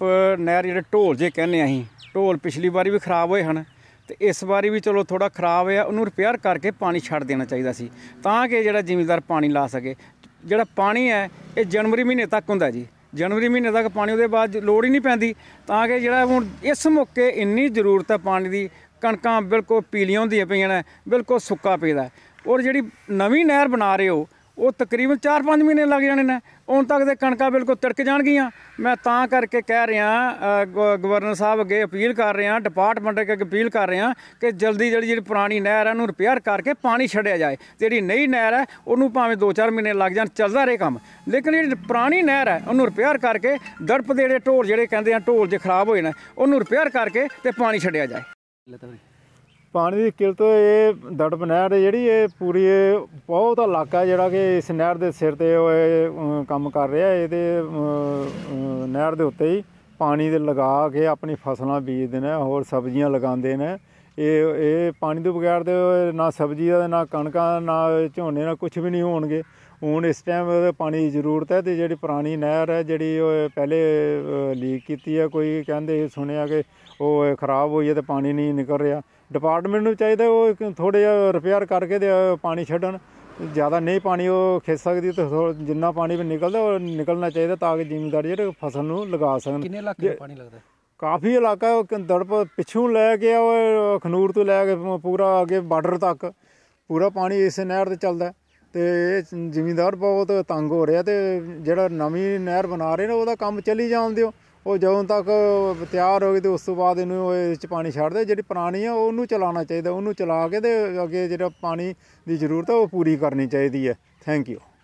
ਨਹਿਰ ਜਿਹੜੇ ਢੋਲ ਜੇ ਕਹਿੰਦੇ ਅਸੀਂ ਢੋਲ ਪਿਛਲੀ ਵਾਰੀ ਵੀ ਖਰਾਬ ਹੋਏ ਹਨ ਤੇ ਇਸ ਵਾਰੀ ਵੀ ਚਲੋ ਥੋੜਾ ਖਰਾਬ ਹੋਇਆ ਉਹਨੂੰ ਰਿਪੇਅਰ ਕਰਕੇ ਪਾਣੀ ਛੱਡ ਦੇਣਾ ਚਾਹੀਦਾ ਸੀ ਤਾਂ ਕਿ ਜਿਹੜਾ ਜ਼ਿਮੀਂਦਾਰ ਪਾਣੀ ਲਾ ਸਕੇ ਜਿਹੜਾ ਪਾਣੀ ਹੈ ਇਹ ਜਨਵਰੀ ਮਹੀਨੇ ਤੱਕ ਹੁੰਦਾ ਜੀ ਜਨਵਰੀ ਮਹੀਨੇ ਤੱਕ ਪਾਣੀ ਉਹਦੇ ਬਾਅਦ ਲੋੜ ਹੀ ਨਹੀਂ ਪੈਂਦੀ ਤਾਂ ਕਿ ਜਿਹੜਾ ਹੁਣ ਇਸ ਮੌਕੇ ਇੰਨੀ ਜ਼ਰੂਰਤ ਹੈ ਪਾਣੀ ਦੀ ਕਣਕਾਂ ਬਿਲਕੁਲ ਪੀਲੀਆਂ ਹੁੰਦੀਆਂ ਪਈਆਂ ਨੇ ਬਿਲਕੁਲ ਸੁੱਕਾ ਪਈਦਾ ਔਰ ਜਿਹੜੀ ਨਵੀਂ ਨਹਿਰ ਬਣਾ ਰਹੇ ਹੋ ਉਹ ਤਕਰੀਬਨ 4-5 ਮਹੀਨੇ ਲੱਗ ਜਾਣੇ ਨੇ ਉਨ ਤੱਕ ਦੇ ਕਣਕਾਂ ਬਿਲਕੁਲ ਤੜਕ ਜਾਣਗੀਆਂ ਮੈਂ ਤਾਂ ਕਰਕੇ ਕਹਿ ਰਿਹਾ ਗਵਰਨਰ ਸਾਹਿਬ ਅੱਗੇ ਅਪੀਲ ਕਰ ਰਿਹਾ ਡਿਪਾਰਟਮੈਂਟ ਅੱਗੇ ਅਪੀਲ ਕਰ ਰਿਹਾ ਕਿ ਜਲਦੀ ਜਲਦੀ ਜਿਹੜੀ ਪੁਰਾਣੀ ਨਹਿਰ ਹੈ ਉਹਨੂੰ ਰਿਪੇਅਰ ਕਰਕੇ ਪਾਣੀ ਛੱਡਿਆ ਜਾਏ ਜਿਹੜੀ ਨਈ ਨਹਿਰ ਹੈ ਉਹਨੂੰ ਭਾਵੇਂ 2-4 ਮਹੀਨੇ ਲੱਗ ਜਾਣ ਚੱਲਦਾ ਰਹੇ ਕੰਮ ਲੇਕਿਨ ਜਿਹੜੀ ਪੁਰਾਣੀ ਨਹਿਰ ਹੈ ਉਹਨੂੰ ਰਿਪੇਅਰ ਕਰਕੇ ਦੜਪ ਦੇ ਜਿਹੜੇ ਢੋਲ ਜਿਹੜੇ ਕਹਿੰਦੇ ਆ ਢੋਲ ਜੇ ਖਰਾਬ ਹੋਏ ਨੇ ਉਹਨੂੰ ਰਿਪੇਅਰ ਕਰਕੇ ਤੇ ਪਾਣੀ ਛੱਡਿਆ ਜਾਏ ਪਾਣੀ ਦੀ ਕਿਲਤ ਇਹ ਦੜਪ ਨਹਿਰ ਜਿਹੜੀ ਇਹ ਪੂਰੀ ਇਹ ਬਹੁਤ ਇਲਾਕਾ ਜਿਹੜਾ ਕਿ ਇਸ ਨਹਿਰ ਦੇ ਸਿਰ ਤੇ ਉਹ ਕੰਮ ਕਰ ਰਿਹਾ ਇਹਦੇ ਨਹਿਰ ਦੇ ਉੱਤੇ ਹੀ ਪਾਣੀ ਦੇ ਲਗਾ ਕੇ ਆਪਣੀ ਫਸਲਾਂ ਬੀਜਦੇ ਨੇ ਹੋਰ ਸਬਜ਼ੀਆਂ ਲਗਾਉਂਦੇ ਨੇ ਇਹ ਇਹ ਪਾਣੀ ਤੋਂ ਬਗੈਰ ਤੇ ਨਾ ਸਬਜ਼ੀ ਦਾ ਨਾ ਕਣਕਾਂ ਨਾ ਝੋਨੇ ਨਾ ਕੁਝ ਵੀ ਨਹੀਂ ਹੋਣਗੇ ਹੁਣ ਇਸ ਟਾਈਮ ਪਾਣੀ ਦੀ ਜ਼ਰੂਰਤ ਹੈ ਤੇ ਜਿਹੜੀ ਪੁਰਾਣੀ ਨਹਿਰ ਹੈ ਜਿਹੜੀ ਉਹ ਪਹਿਲੇ ਲੀਕ ਕੀਤੀ ਹੈ ਕੋਈ ਕਹਿੰਦੇ ਸੁਣਿਆ ਕਿ ਉਹ ਖਰਾਬ ਹੋਈ ਹੈ ਤੇ ਪਾਣੀ ਨਹੀਂ ਨਿਕਲ ਰਿਹਾ ਡਿਪਾਰਟਮੈਂਟ ਨੂੰ ਚਾਹੀਦਾ ਉਹ ਥੋੜੇ ਜਿਹਾ ਰਿਪੇਅਰ ਕਰਕੇ ਤੇ ਪਾਣੀ ਛੱਡਣ ਜ਼ਿਆਦਾ ਨਹੀਂ ਪਾਣੀ ਉਹ ਖਿੱਚ ਸਕਦੀ ਤੇ ਜਿੰਨਾ ਪਾਣੀ ਵੀ ਨਿਕਲਦਾ ਉਹ ਨਿਕਲਣਾ ਚਾਹੀਦਾ ਤਾਂ ਕਿ ਜ਼ਿਮੀਂਦਾਰ ਜਿਹੜੇ ਫਸਲ ਨੂੰ ਲਗਾ ਸਕਣ ਕਿੰਨੇ ਲੱਖ ਪਾਣੀ ਲੱਗਦਾ ਕਾਫੀ ਇਲਾਕਾ ਉਹ ਦੜਪ ਪਿੱਛੋਂ ਲੈ ਕੇ ਉਹ ਖਨੂਰ ਤੋਂ ਲੈ ਕੇ ਪੂਰਾ ਅੱਗੇ ਬਾਰਡਰ ਤੱਕ ਪੂਰਾ ਪਾਣੀ ਇਸ ਨਹਿਰ ਤੇ ਚੱਲਦਾ ਤੇ ਇਹ ਜ਼ਿਮੀਂਦਾਰ ਬਹੁਤ ਤੰਗ ਹੋ ਰਿਹਾ ਤੇ ਜਿਹੜਾ ਨਵੀਂ ਨਹਿਰ ਬਣਾ ਰਹੇ ਨੇ ਉਹਦਾ ਕੰਮ ਚੱਲੀ ਜਾਣ ਦਿਓ ਉਹ ਜਦੋਂ ਤੱਕ ਤਿਆਰ ਹੋ ਗਈ ਤੇ ਉਸ ਤੋਂ ਬਾਅਦ ਇਹਨੂੰ ਇਹ ਵਿੱਚ ਪਾਣੀ ਛੱਡ ਦੇ ਜਿਹੜੀ ਪੁਰਾਣੀ ਆ ਉਹਨੂੰ ਚਲਾਉਣਾ ਚਾਹੀਦਾ ਉਹਨੂੰ ਚਲਾ ਕੇ ਤੇ ਅੱਗੇ ਜਿਹੜਾ ਪਾਣੀ ਦੀ ਜ਼ਰੂਰਤ ਹੈ ਉਹ ਪੂਰੀ ਕਰਨੀ ਚਾਹੀਦੀ ਹੈ ਥੈਂਕ ਯੂ